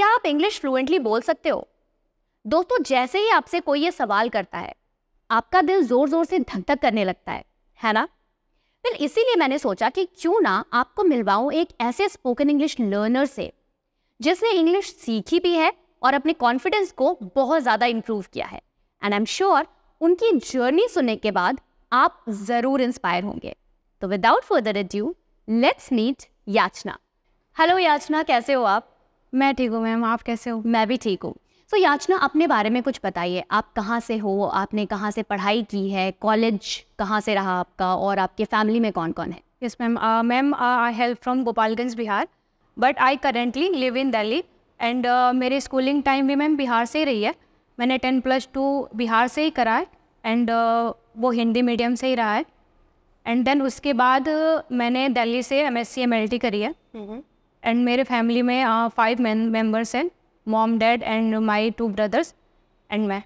क्या आप English fluently बोल सकते हो दोस्तों जैसे ही आपसे कोई ये सवाल करता है आपका दिल ज़ोर ज़ोर से धक धक करने लगता है है ना फिर इसीलिए मैंने सोचा कि क्यों ना आपको मिलवाऊं एक ऐसे स्पोकन इंग्लिश लर्नर से जिसने इंग्लिश सीखी भी है और अपने कॉन्फिडेंस को बहुत ज़्यादा इंप्रूव किया है एंड आई एम श्योर उनकी जर्नी सुनने के बाद आप ज़रूर इंस्पायर होंगे तो without further due let's meet Yachna hello Yachna कैसे हो आप मैं ठीक हूँ मैम आप कैसे हो मैं भी ठीक हूँ सो so, याचना अपने बारे में कुछ बताइए आप कहाँ से हो आपने कहाँ से पढ़ाई की है कॉलेज कहाँ से रहा आपका और आपके फैमिली में कौन कौन है yes ma'am ma'am I hail from Gopalganj Bihar but I currently live in Delhi and मेरे स्कूलिंग टाइम भी मैम बिहार से ही रही है मैंने टेन प्लस टू बिहार से ही करा है एंड uh, वो हिंदी मीडियम से ही रहा है एंड देन उसके बाद uh, मैंने दिल्ली से M S C M L T करी है mm -hmm. एंड मेरे फैमिली में फाइव uh, मेम्बर्स हैं mom dad and my two brothers and मैं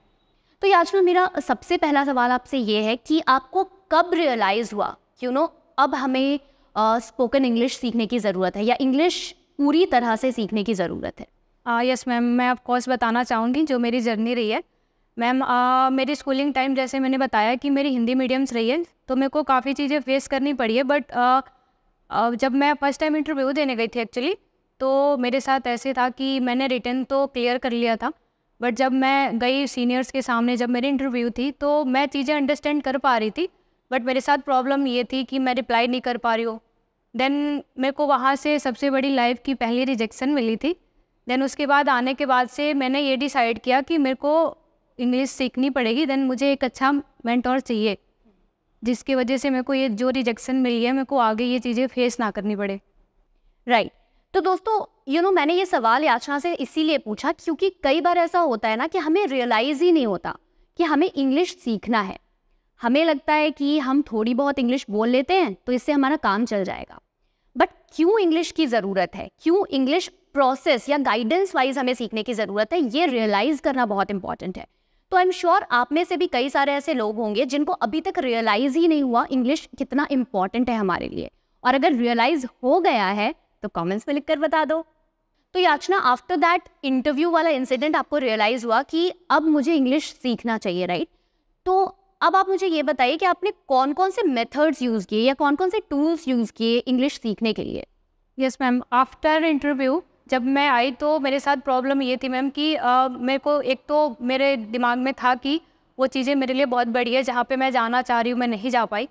तो याचना मेरा सबसे पहला सवाल आपसे ये है कि आपको कब रियलाइज़ हुआ यू नो अब हमें स्पोकन uh, इंग्लिश सीखने की ज़रूरत है या इंग्लिश पूरी तरह से सीखने की ज़रूरत है यस uh, मैम मैं ऑफकोर्स बताना चाहूँगी जो मेरी जर्नी रही है मैम uh, मेरी स्कूलिंग टाइम जैसे मैंने बताया कि मेरी हिंदी मीडियम्स रही है तो मेरे को काफ़ी चीज़ें फेस करनी पड़ी है बट जब मैं फर्स्ट टाइम इंटरव्यू देने गई थी एक्चुअली तो मेरे साथ ऐसे था कि मैंने रिटर्न तो क्लियर कर लिया था बट जब मैं गई सीनियर्स के सामने जब मेरी इंटरव्यू थी तो मैं चीज़ें अंडरस्टैंड कर पा रही थी बट मेरे साथ प्रॉब्लम ये थी कि मैं रिप्लाई नहीं कर पा रही हूँ देन मेरे को वहाँ से सबसे बड़ी लाइफ की पहली रिजेक्शन मिली थी देन उसके बाद आने के बाद से मैंने ये डिसाइड किया कि मेरे को इंग्लिश सीखनी पड़ेगी देन मुझे एक अच्छा मैंटोर चाहिए जिसकी वजह से मेरे को ये जो रिजेक्शन मिली है मेरे को आगे ये चीज़ें फेस ना करनी पड़े राइट right. तो दोस्तों यू you नो know, मैंने ये सवाल याचना से इसीलिए पूछा क्योंकि कई बार ऐसा होता है ना कि हमें रियलाइज़ ही नहीं होता कि हमें इंग्लिश सीखना है हमें लगता है कि हम थोड़ी बहुत इंग्लिश बोल लेते हैं तो इससे हमारा काम चल जाएगा बट क्यों इंग्लिश की ज़रूरत है क्यों इंग्लिश प्रोसेस या गाइडेंस वाइज हमें सीखने की ज़रूरत है ये रियलाइज़ करना बहुत इंपॉर्टेंट है तो आई एम श्योर आप में से भी कई सारे ऐसे लोग होंगे जिनको अभी तक रियलाइज़ ही नहीं हुआ इंग्लिश कितना इंपॉर्टेंट है हमारे लिए और अगर रियलाइज़ हो गया है तो कॉमेंट्स में लिख कर बता दो तो याचना आफ्टर दैट इंटरव्यू वाला इंसिडेंट आपको रियलाइज़ हुआ कि अब मुझे इंग्लिश सीखना चाहिए राइट तो अब आप मुझे ये बताइए कि आपने कौन कौन से मेथड्स यूज़ किए या कौन कौन से टूल्स यूज़ किए इंग्लिश सीखने के लिए यस मैम आफ्टर इंटरव्यू जब मैं आई तो मेरे साथ प्रॉब्लम ये थी मैम कि आ, मेरे को एक तो मेरे दिमाग में था कि वो चीज़ें मेरे लिए बहुत बड़ी है जहाँ पे मैं जाना चाह रही हूँ मैं नहीं जा पाई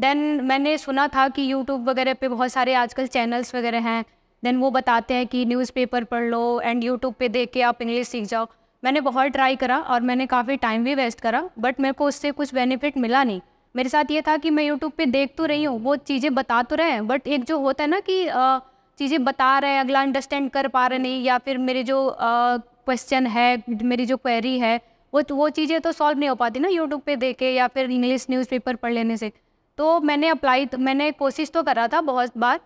देन मैंने सुना था कि यूट्यूब वगैरह पे बहुत सारे आजकल चैनल्स वगैरह हैं देन वो बताते हैं कि न्यूज़पेपर पढ़ लो एंड यूट्यूब पे देख के आप इंग्लिश सीख जाओ मैंने बहुत ट्राई करा और मैंने काफ़ी टाइम भी वेस्ट करा बट मेरे को उससे कुछ बेनिफिट मिला नहीं मेरे साथ ये था कि मैं यूट्यूब पर देख तो रही हूँ वो चीज़ें बता तो रहे हैं बट एक जो होता है ना कि आ, चीज़ें बता रहे हैं अगला अंडरस्टैंड कर पा रहे नहीं या फिर मेरे जो क्वेश्चन है मेरी जो क्वेरी है वो तो, वो चीज़ें तो सॉल्व नहीं हो पाती ना यूट्यूब पे देखे के या फिर इंग्लिश न्यूज़पेपर पढ़ लेने से तो मैंने अप्लाई तो, मैंने कोशिश तो करा था बहुत बार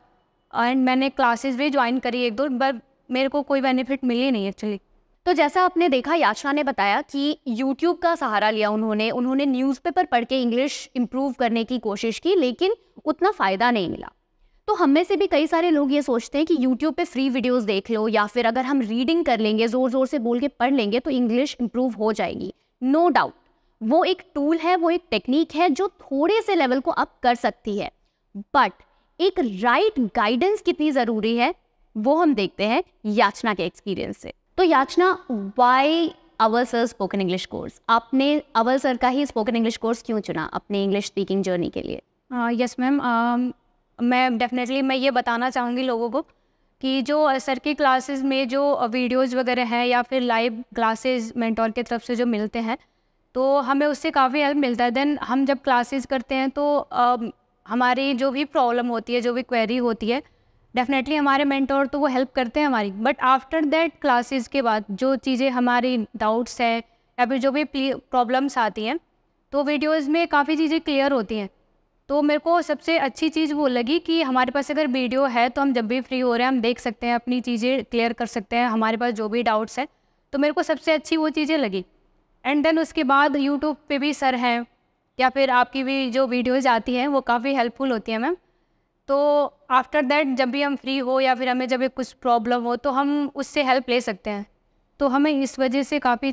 एंड मैंने क्लासेस भी ज्वाइन करी एक दो बार मेरे को कोई बेनिफिट मिली नहीं एक्चुअली तो जैसा आपने देखा याचना ने बताया कि YouTube का सहारा लिया उन्होंने उन्होंने न्यूज़पेपर पढ़ के इंग्लिश इम्प्रूव करने की कोशिश की लेकिन उतना फ़ायदा नहीं मिला तो हम में से भी कई सारे लोग ये सोचते हैं कि यूट्यूब पे फ्री वीडियोस देख लो या फिर अगर हम रीडिंग कर लेंगे ज़ोर ज़ोर से बोल के पढ़ लेंगे तो इंग्लिश इम्प्रूव हो जाएगी नो no डाउट वो एक टूल है वो एक टेक्निक है जो थोड़े से लेवल को अप कर सकती है बट एक राइट right गाइडेंस कितनी ज़रूरी है वो हम देखते हैं याचना के एक्सपीरियंस से तो Yachna why our sir spoken English course आपने अवर सर का ही स्पोकन इंग्लिश कोर्स क्यों चुना अपने इंग्लिश स्पीकिंग जर्नी के लिए यस मैम मैं डेफिनेटली मैं ये बताना चाहूँगी लोगों को कि जो सर की क्लासेस में जो वीडियोस वगैरह हैं या फिर लाइव क्लासेस मेंटोर की तरफ से जो मिलते हैं तो हमें उससे काफ़ी हेल्प मिलता है देन हम जब क्लासेस करते हैं तो आ, हमारी जो भी प्रॉब्लम होती है जो भी क्वेरी होती है डेफिनेटली हमारे मेंटोर तो वो हेल्प करते हैं हमारी बट आफ्टर दैट क्लासेस के बाद जो चीज़ें हमारी डाउट्स है या फिर जो भी प्रॉब्लम्स आती हैं तो वीडियोज़ में काफ़ी चीज़ें क्लियर होती हैं तो मेरे को सबसे अच्छी चीज़ वो लगी कि हमारे पास अगर वीडियो है तो हम जब भी फ्री हो रहे हैं हम देख सकते हैं अपनी चीज़ें क्लियर कर सकते हैं हमारे पास जो भी डाउट्स हैं तो मेरे को सबसे अच्छी वो चीज़ें लगी एंड देन उसके बाद यूट्यूब पे भी सर हैं या फिर आपकी भी जो वीडियोज़ आती हैं वो काफ़ी हेल्पफुल होती हैं मैम तो आफ्टर दैट जब भी हम फ्री हो या फिर हमें जब कुछ प्रॉब्लम हो तो हम उससे हेल्प ले सकते हैं तो हमें इस वजह से काफ़ी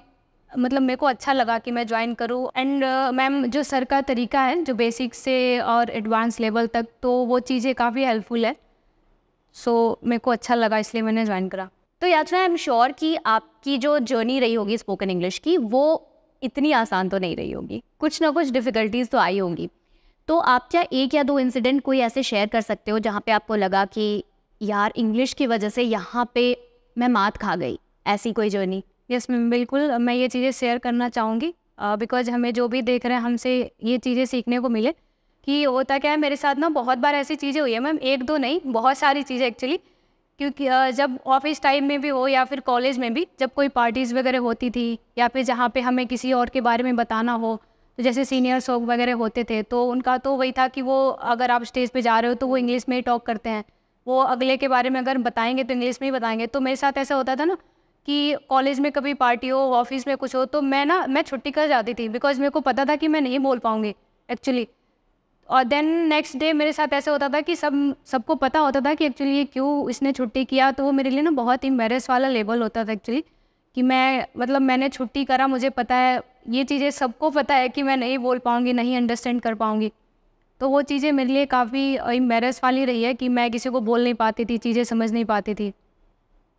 मतलब मेरे को अच्छा लगा कि मैं ज्वाइन करूँ एंड मैम uh, जो सर का तरीका है जो बेसिक से और एडवांस लेवल तक तो वो चीज़ें काफ़ी हेल्पफुल है सो so, मेरे को अच्छा लगा इसलिए मैंने ज्वाइन करा तो याचना आई एम श्योर कि आपकी जो जर्नी रही होगी स्पोकन इंग्लिश की वो इतनी आसान तो नहीं रही होगी कुछ ना कुछ डिफ़िकल्टीज़ तो आई होंगी तो आप क्या एक या दो इंसिडेंट कोई ऐसे शेयर कर सकते हो जहाँ पे आपको लगा कि यार इंग्लिश की वजह से यहाँ पे मैं मात खा गई ऐसी कोई जर्नी यस मैम बिल्कुल मैं ये चीज़ें शेयर करना चाहूँगी बिकॉज हमें जो भी देख रहे हैं हमसे ये चीज़ें सीखने को मिले कि होता क्या है मेरे साथ ना बहुत बार ऐसी चीज़ें हुई है मैम एक दो नहीं बहुत सारी चीज़ें एक्चुअली क्योंकि जब ऑफिस टाइम में भी हो या फिर कॉलेज में भी जब कोई पार्टीज़ वगैरह होती थी या फिर जहाँ पे हमें किसी और के बारे में बताना हो तो जैसे सीनियर्स हो वगैरह होते थे तो उनका तो वही था कि वो अगर आप स्टेज पे जा रहे हो तो वो इंग्लिश में ही टॉक करते हैं वो अगले के बारे में अगर बताएंगे तो इंग्लिश में ही बताएंगे तो मेरे साथ ऐसा होता था ना कि कॉलेज में कभी पार्टी हो ऑफिस में कुछ हो तो मैं ना मैं छुट्टी कर जाती थी बिकॉज मेरे को पता था कि मैं नहीं बोल पाऊँगी एक्चुअली और देन नेक्स्ट डे मेरे साथ ऐसे होता था कि सब सबको पता होता था कि एक्चुअली ये क्यों इसने छुट्टी किया तो वो मेरे लिए ना बहुत ही मैरस वाला लेवल होता था एक्चुअली कि मैं मतलब मैंने छुट्टी करा मुझे पता है ये चीज़ें सबको पता है कि मैं नहीं बोल पाऊँगी नहीं अंडरस्टैंड कर पाऊँगी तो वो चीज़ें मेरे लिए काफ़ी इम्बेरस वाली रही है कि मैं किसी को बोल नहीं पाती थी चीज़ें समझ नहीं पाती थी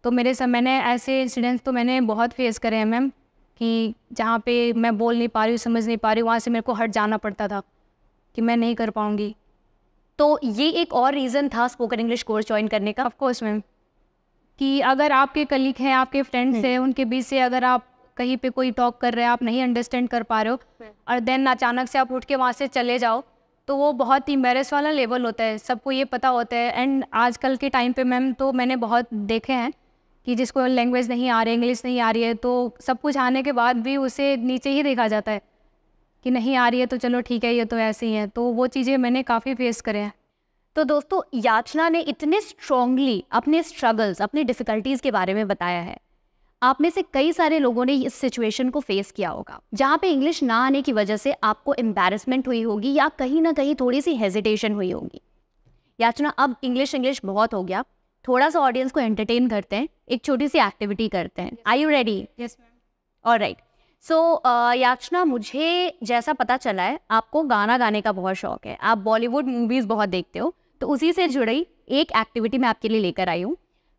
तो मेरे सब मैंने ऐसे इंसिडेंट्स तो मैंने बहुत फेस करे हैं मैम कि जहाँ पे मैं बोल नहीं पा रही हूँ समझ नहीं पा रही हूँ वहाँ से मेरे को हट जाना पड़ता था कि मैं नहीं कर पाऊँगी तो ये एक और रीज़न था स्पोकन इंग्लिश कोर्स ज्वाइन करने का ऑफकोर्स मैम कि अगर आपके कलीग हैं आपके फ्रेंड्स hmm. हैं उनके बीच से अगर आप कहीं पे कोई टॉक कर रहे हैं आप नहीं अंडरस्टैंड कर पा रहे हो hmm. और देन अचानक से आप उठ के वहाँ से चले जाओ तो वो बहुत ही मैरस वाला लेवल होता है सबको ये पता होता है एंड आजकल के टाइम पे मैम तो मैंने बहुत देखे हैं कि जिसको लैंग्वेज नहीं आ रही इंग्लिश नहीं आ रही है तो सब कुछ आने के बाद भी उसे नीचे ही देखा जाता है कि नहीं आ रही है तो चलो ठीक है ये तो ऐसे ही है तो वो चीज़ें मैंने काफ़ी फेस करे हैं तो दोस्तों याचना ने इतने स्ट्रॉन्गली अपने स्ट्रगल्स अपनी डिफ़िकल्टीज़ के बारे में बताया है आप में से कई सारे लोगों ने इस सिचुएशन को फेस किया होगा जहाँ पे इंग्लिश ना आने की वजह से आपको एम्बेरसमेंट हुई होगी या कहीं ना कहीं थोड़ी सी हेजिटेशन हुई होगी याचना अब इंग्लिश इंग्लिश बहुत हो गया थोड़ा सा ऑडियंस को एंटरटेन करते हैं एक छोटी सी एक्टिविटी करते हैं आई यू रेडी और राइट सो याचना मुझे जैसा पता चला है आपको गाना गाने का बहुत शौक है आप बॉलीवुड मूवीज़ बहुत देखते हो तो उसी से जुड़ी एक एक्टिविटी मैं आपके लिए लेकर आई हूँ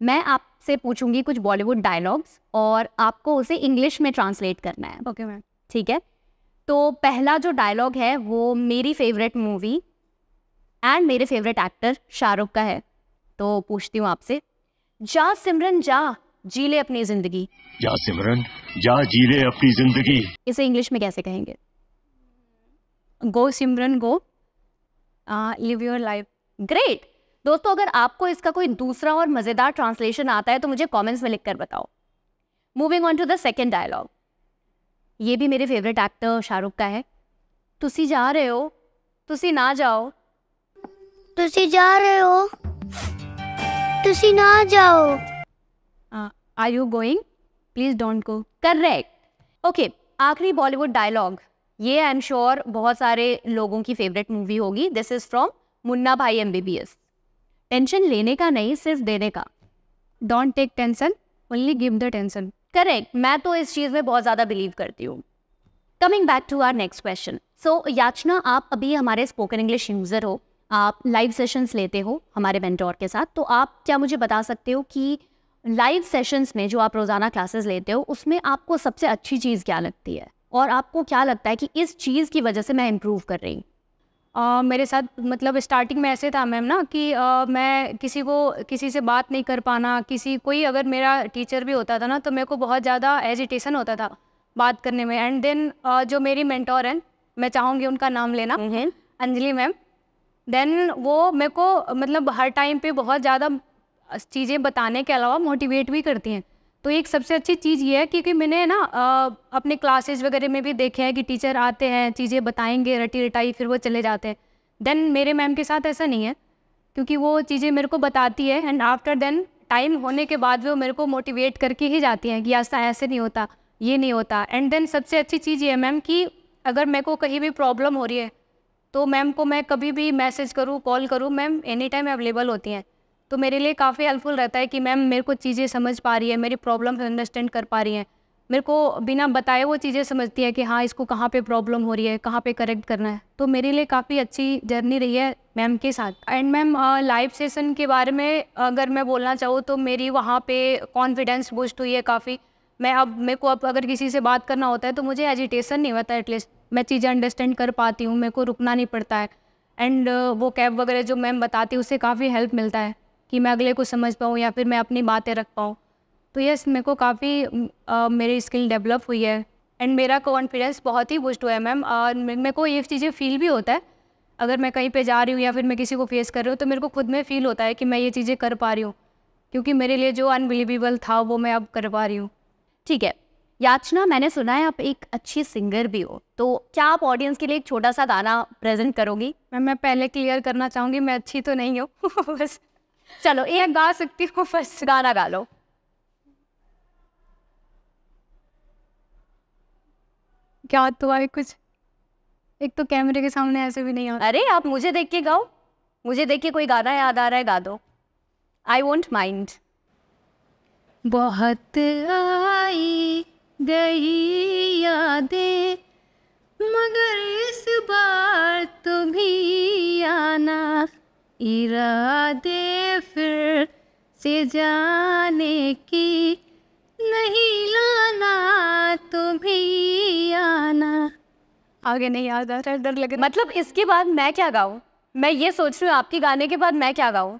मैं आपसे पूछूंगी कुछ बॉलीवुड डायलॉग्स और आपको उसे इंग्लिश में ट्रांसलेट करना है ओके मैम ठीक है तो पहला जो डायलॉग है वो मेरी फेवरेट मूवी एंड मेरे फेवरेट एक्टर शाहरुख का है तो पूछती हूँ आपसे जा सिमरन जा जी ले अपनी जिंदगी जा सिमरन जा जी ले अपनी जिंदगी इसे इंग्लिश में कैसे कहेंगे go Simran go live your life great दोस्तों अगर आपको इसका कोई दूसरा और मज़ेदार ट्रांसलेशन आता है तो मुझे कमेंट्स में लिखकर बताओ moving on to the second dialogue ये भी मेरे फेवरेट एक्टर शाहरुख का है तुसी जा रहे हो तुसी ना जाओ तुसी जा रहे हो तुसी ना जाओ are you going please don't go correct okay आखिरी बॉलीवुड डायलॉग ये आई एम श्योर बहुत सारे लोगों की फेवरेट मूवी होगी this is from Munna Bhai M B B S tension लेने का नहीं सिर्फ देने का don't take tension only give the tension correct मैं तो इस चीज़ में बहुत ज़्यादा बिलीव करती हूँ coming back to our next question so Yachna आप अभी हमारे स्पोकन इंग्लिश यूज़र हो आप लाइव सेशंस लेते हो हमारे मेंटोर के साथ तो आप क्या मुझे बता सकते हो कि लाइव सेशंस में जो आप रोज़ाना क्लासेस लेते हो उसमें आपको सबसे अच्छी चीज़ क्या लगती है और आपको क्या लगता है कि इस चीज़ की वजह से मैं इम्प्रूव कर रही हूँ Uh, मेरे साथ मतलब स्टार्टिंग में ऐसे था मैम ना कि uh, मैं किसी को किसी से बात नहीं कर पाना किसी कोई अगर मेरा टीचर भी होता था ना तो मेरे को बहुत ज़्यादा एजिटेशन होता था बात करने में एंड देन uh, जो मेरी मेंटोर हैं मैं चाहूँगी उनका नाम लेना हम्म। अंजलि मैम देन वो मेरे को मतलब हर टाइम पे बहुत ज़्यादा चीज़ें बताने के अलावा मोटिवेट भी करती हैं तो एक सबसे अच्छी चीज़ ये है क्योंकि मैंने ना अपने क्लासेस वगैरह में भी देखे हैं कि टीचर आते हैं चीज़ें बताएंगे रटी रटाई फिर वो चले जाते हैं देन मेरे मैम के साथ ऐसा नहीं है क्योंकि वो चीज़ें मेरे को बताती है एंड आफ्टर देन टाइम होने के बाद वो मेरे को मोटिवेट करके ही जाती हैं कि ऐसा तो ऐसे नहीं होता ये नहीं होता एंड देन सबसे अच्छी चीज़ ये है मैम कि अगर मेरे को कहीं भी प्रॉब्लम हो रही है तो मैम को मैं कभी भी मैसेज करूँ कॉल करूँ मैम एनी टाइम अवेलेबल होती हैं तो मेरे लिए काफ़ी हेल्पफुल रहता है कि मैम मेरे को चीज़ें समझ पा रही है मेरी प्रॉब्लम अंडरस्टैंड कर पा रही हैं मेरे को बिना बताए वो चीज़ें समझती है कि हाँ इसको कहाँ पे प्रॉब्लम हो रही है कहाँ पे करेक्ट करना है तो मेरे लिए काफ़ी अच्छी जर्नी रही है मैम के साथ एंड मैम लाइव सेशन के बारे में अगर मैं बोलना चाहूँ तो मेरी वहाँ पे कॉन्फिडेंस बूस्ट हुई है काफ़ी मैं अब मेरे को अब अगर किसी से बात करना होता है तो मुझे एजिटेशन नहीं होता एटलीस्ट मैं चीज़ें अंडरस्टैंड कर पाती हूँ मेरे को रुकना नहीं पड़ता है एंड uh, वो कैब वगैरह जो मैम बताती हूँ उससे काफ़ी हेल्प मिलता है कि मैं अगले को समझ पाऊँ या फिर मैं अपनी बातें रख पाऊँ तो यस मेरे को काफ़ी uh, मेरी स्किल डेवलप हुई है एंड मेरा कॉन्फिडेंस बहुत ही बुस्ट हुआ है मैम और मेरे को ये चीज़ें फील भी होता है अगर मैं कहीं पे जा रही हूँ या फिर मैं किसी को फेस कर रही हूँ तो मेरे को खुद में फ़ील होता है कि मैं ये चीज़ें कर पा रही हूँ क्योंकि मेरे लिए जो अनबिलीवेबल था वो मैं अब कर पा रही हूँ ठीक है याचना मैंने सुना है आप एक अच्छी सिंगर भी हो तो क्या आप ऑडियंस के लिए एक छोटा सा गाना प्रेजेंट करोगी मैम मैं पहले क्लियर करना चाहूंगी मैं अच्छी तो नहीं हूँ बस चलो एक गा सकती हूँ बस गाना गा लो क्या तो आए कुछ एक तो कैमरे के सामने ऐसे भी नहीं आ अरे आप मुझे देख के गाओ मुझे देख के कोई गाना याद आ रहा है गा दो आई वॉन्ट माइंड बहुत आई गई यादें मगर इस बार तो भी आना इरादे फिर से जाने की नहीं लाना तो भी आना आगे नहीं याद आ रहा डर लगे मतलब इसके बाद मैं क्या गाऊँ मैं ये सोच रही हूँ आपके गाने के बाद मैं क्या गाऊँ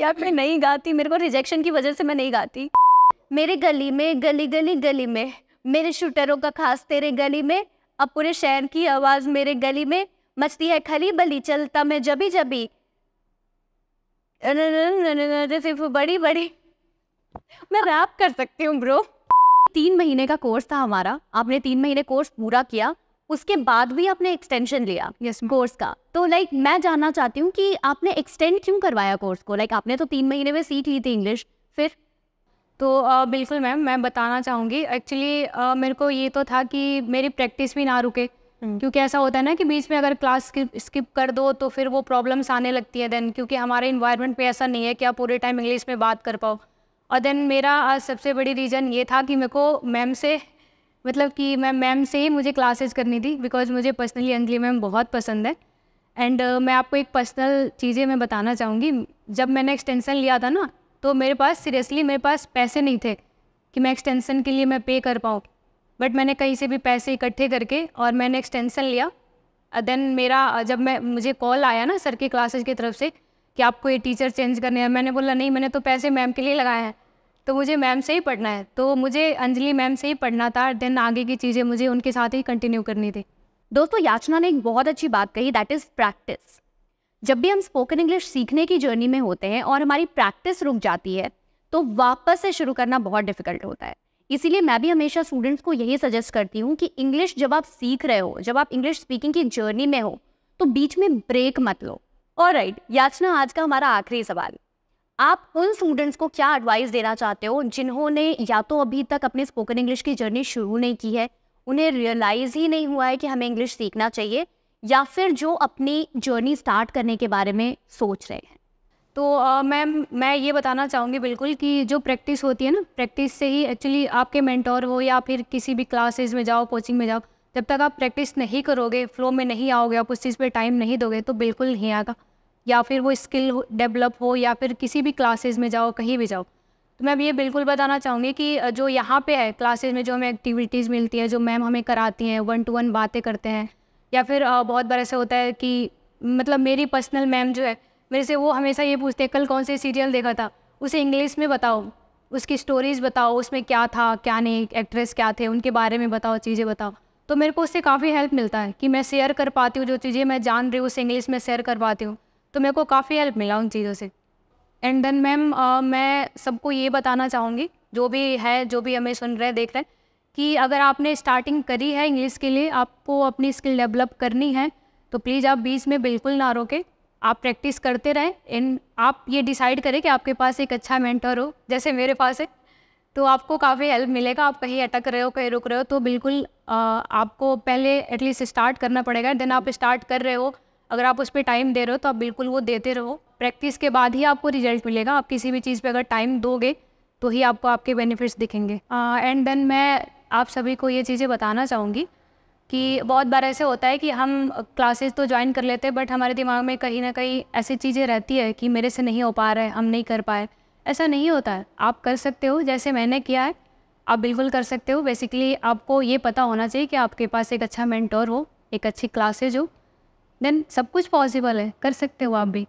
यार मैं नहीं गाती मेरे को रिजेक्शन की वजह से मैं नहीं गाती मेरे गली में गली गली गली में मेरे शूटरों का खास तेरे गली में अब पूरे शहर की आवाज़ मेरे गली में मचती है खली बली चलता मैं जबी जबी सिर्फ बड़ी बड़ी मैं रैप कर सकती हूँ ब्रो तीन महीने का कोर्स था हमारा आपने तीन महीने कोर्स पूरा किया उसके बाद भी आपने एक्सटेंशन लिया यस yes, कोर्स का तो लाइक like, मैं जानना चाहती हूँ कि आपने एक्सटेंड क्यों करवाया कोर्स को लाइक like, आपने तो तीन महीने में सीख ली थी इंग्लिश फिर तो आ, बिल्कुल मैम मैं बताना चाहूँगी एक्चुअली मेरे को ये तो था कि मेरी प्रैक्टिस भी ना रुके हम्म। क्योंकि ऐसा होता है ना कि बीच में अगर क्लास स्किप कर दो तो फिर वो प्रॉब्लम्स आने लगती है देन क्योंकि हमारे इन्वायरमेंट में ऐसा नहीं है कि आप पूरे टाइम इंग्लिश में बात कर पाओ और देन मेरा आज सबसे बड़ी रीज़न ये था कि मेरे को मैम से मतलब कि मैं मैम से ही मुझे क्लासेस करनी थी बिकॉज मुझे पर्सनली अंजलि मैम बहुत पसंद है एंड uh, मैं आपको एक पर्सनल चीज़ें मैं बताना चाहूँगी जब मैंने एक्सटेंसन लिया था ना तो मेरे पास सीरियसली मेरे पास पैसे नहीं थे कि मैं एक्सटेंसन के लिए मैं पे कर पाऊँ बट मैंने कहीं से भी पैसे इकट्ठे करके और मैंने एक्सटेंसन लिया देन uh, मेरा uh, जब मैं मुझे कॉल आया ना सर की क्लासेज की तरफ से कि आपको ये टीचर चेंज करने हैं मैंने बोला नहीं मैंने तो पैसे मैम के लिए लगाए हैं तो मुझे मैम से ही पढ़ना है तो मुझे अंजलि मैम से ही पढ़ना था देन आगे की चीज़ें मुझे उनके साथ ही कंटिन्यू करनी थी दोस्तों याचना ने एक बहुत अच्छी बात कही दैट इज़ प्रैक्टिस जब भी हम स्पोकन इंग्लिश सीखने की जर्नी में होते हैं और हमारी प्रैक्टिस रुक जाती है तो वापस से शुरू करना बहुत डिफिकल्ट होता है इसीलिए मैं भी हमेशा स्टूडेंट्स को यही सजेस्ट करती हूँ कि इंग्लिश जब आप सीख रहे हो जब आप इंग्लिश स्पीकिंग की जर्नी में हो तो बीच में ब्रेक मत लो और राइट याचना आज का हमारा आखिरी सवाल आप उन स्टूडेंट्स को क्या एडवाइस देना चाहते हो जिन्होंने या तो अभी तक अपने स्पोकन इंग्लिश की जर्नी शुरू नहीं की है उन्हें रियलाइज़ ही नहीं हुआ है कि हमें इंग्लिश सीखना चाहिए या फिर जो अपनी जर्नी स्टार्ट करने के बारे में सोच रहे हैं तो मैम मैं ये बताना चाहूँगी बिल्कुल कि जो प्रैक्टिस होती है ना प्रैक्टिस से ही एक्चुअली आपके मेंटोर हो या फिर किसी भी क्लासेज में जाओ कोचिंग में जाओ जब तक आप प्रैक्टिस नहीं करोगे फ्लो में नहीं आओगे आप उस चीज़ पर टाइम नहीं दोगे तो बिल्कुल नहीं आएगा या फिर वो स्किल डेवलप हो या फिर किसी भी क्लासेस में जाओ कहीं भी जाओ तो मैं ये बिल्कुल बताना चाहूँगी कि जो यहाँ पे है क्लासेज में जो हमें एक्टिविटीज़ मिलती है जो मैम हमें कराती हैं वन टू वन बातें करते हैं या फिर बहुत बार ऐसा होता है कि मतलब मेरी पर्सनल मैम जो है मेरे से वो हमेशा ये पूछते हैं कल कौन से सीरियल देखा था उसे इंग्लिश में बताओ उसकी स्टोरीज़ बताओ उसमें क्या था क्या नहीं एक्ट्रेस क्या थे उनके बारे में बताओ चीज़ें बताओ तो मेरे को उससे काफ़ी हेल्प मिलता है कि मैं शेयर कर पाती हूँ जो चीज़ें मैं जान रही हूँ उसे इंग्लिश में शेयर कर पाती हूँ तो मेरे को काफ़ी हेल्प मिला उन चीज़ों से एंड देन मैम मैं सबको ये बताना चाहूँगी जो भी है जो भी हमें सुन रहे देख रहे हैं कि अगर आपने स्टार्टिंग करी है इंग्लिश के लिए आपको अपनी स्किल डेवलप करनी है तो प्लीज़ आप बीच में बिल्कुल ना रोके आप प्रैक्टिस करते रहें एंड आप ये डिसाइड करें कि आपके पास एक अच्छा मेंटर हो जैसे मेरे पास है तो आपको काफ़ी हेल्प मिलेगा आप कहीं अटक रहे हो कहीं रुक रहे हो तो बिल्कुल आ, आपको पहले एटलीस्ट स्टार्ट करना पड़ेगा देन आप स्टार्ट कर रहे हो अगर आप उस पर टाइम दे रहे हो तो आप बिल्कुल वो देते रहो प्रैक्टिस के बाद ही आपको रिजल्ट मिलेगा आप किसी भी चीज़ पे अगर टाइम दोगे तो ही आपको आपके बेनिफिट्स दिखेंगे एंड देन मैं आप सभी को ये चीज़ें बताना चाहूँगी कि बहुत बार ऐसे होता है कि हम क्लासेस तो ज्वाइन कर लेते हैं बट हमारे दिमाग में कहीं ना कहीं ऐसी चीज़ें रहती है कि मेरे से नहीं हो पा रहा है हम नहीं कर पाए ऐसा नहीं होता है आप कर सकते हो जैसे मैंने किया है आप बिल्कुल कर सकते हो बेसिकली आपको ये पता होना चाहिए कि आपके पास एक अच्छा मेंटोर हो एक अच्छी क्लासेज हो देन सब कुछ पॉसिबल है कर सकते हो आप भी